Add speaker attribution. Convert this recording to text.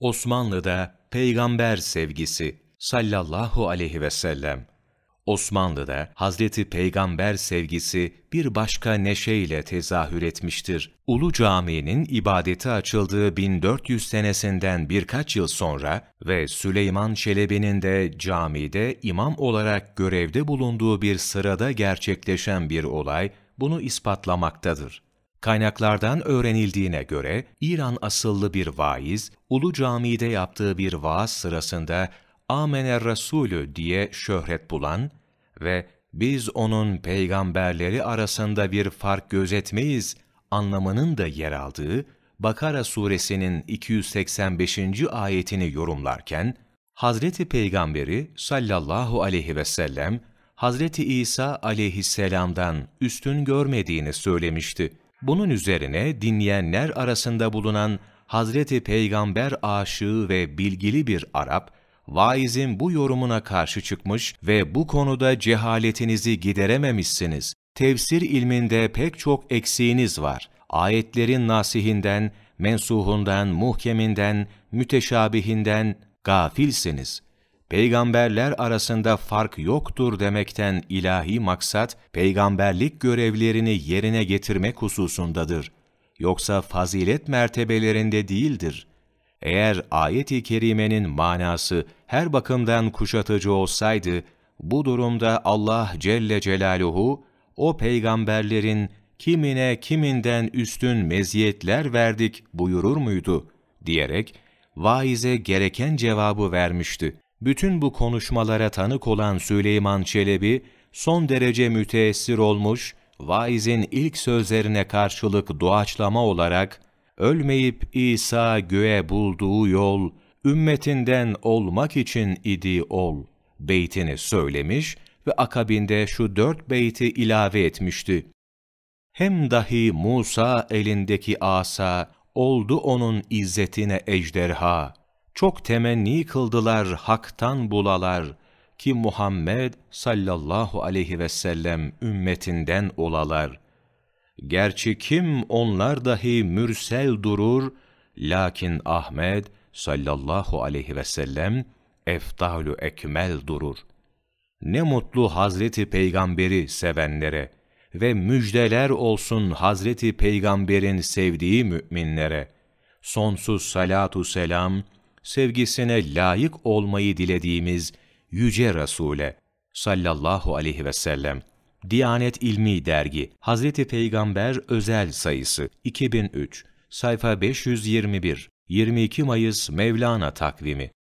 Speaker 1: Osmanlı'da peygamber sevgisi sallallahu aleyhi ve sellem. Osmanlı'da Hazreti Peygamber sevgisi bir başka neşeyle tezahür etmiştir. Ulu Camii'nin ibadeti açıldığı 1400 senesinden birkaç yıl sonra ve Süleyman Çelebi'nin de camide imam olarak görevde bulunduğu bir sırada gerçekleşen bir olay bunu ispatlamaktadır. Kaynaklardan öğrenildiğine göre İran asıllı bir vaiz, Ulu Cami'de yaptığı bir vaaz sırasında Amener Resulü diye şöhret bulan ve biz onun peygamberleri arasında bir fark gözetmeyiz anlamının da yer aldığı Bakara suresinin 285. ayetini yorumlarken, Hazreti Peygamberi sallallahu aleyhi ve sellem, Hazreti İsa aleyhisselamdan üstün görmediğini söylemişti. Bunun üzerine dinleyenler arasında bulunan Hazreti Peygamber aşığı ve bilgili bir Arap, vaizin bu yorumuna karşı çıkmış ve bu konuda cehaletinizi giderememişsiniz, tefsir ilminde pek çok eksiğiniz var, ayetlerin nasihinden, mensuhundan, muhkeminden, müteşabihinden gafilsiniz peygamberler arasında fark yoktur demekten ilahi maksat, peygamberlik görevlerini yerine getirmek hususundadır. Yoksa fazilet mertebelerinde değildir. Eğer ayet-i kerimenin manası her bakımdan kuşatıcı olsaydı, bu durumda Allah Celle Celaluhu, o peygamberlerin kimine kiminden üstün meziyetler verdik buyurur muydu diyerek vaize gereken cevabı vermişti. Bütün bu konuşmalara tanık olan Süleyman Çelebi son derece müteessir olmuş, vaizin ilk sözlerine karşılık doğaçlama olarak ölmeyip İsa göğe bulduğu yol ümmetinden olmak için idi ol beytini söylemiş ve akabinde şu dört beyti ilave etmişti. Hem dahi Musa elindeki asa oldu onun izzetine ejderha.'' çok temenni kıldılar haktan bulalar ki Muhammed sallallahu aleyhi ve sellem ümmetinden olalar. Gerçi kim onlar dahi mürsel durur, lakin Ahmet sallallahu aleyhi ve sellem eftalü ekmel durur. Ne mutlu Hazreti Peygamberi sevenlere ve müjdeler olsun Hazreti Peygamber'in sevdiği müminlere. Sonsuz salatu selam, sevgisine layık olmayı dilediğimiz Yüce Resul'e sallallahu aleyhi ve sellem Diyanet İlmi Dergi Hazreti Peygamber Özel Sayısı 2003 Sayfa 521 22 Mayıs Mevlana Takvimi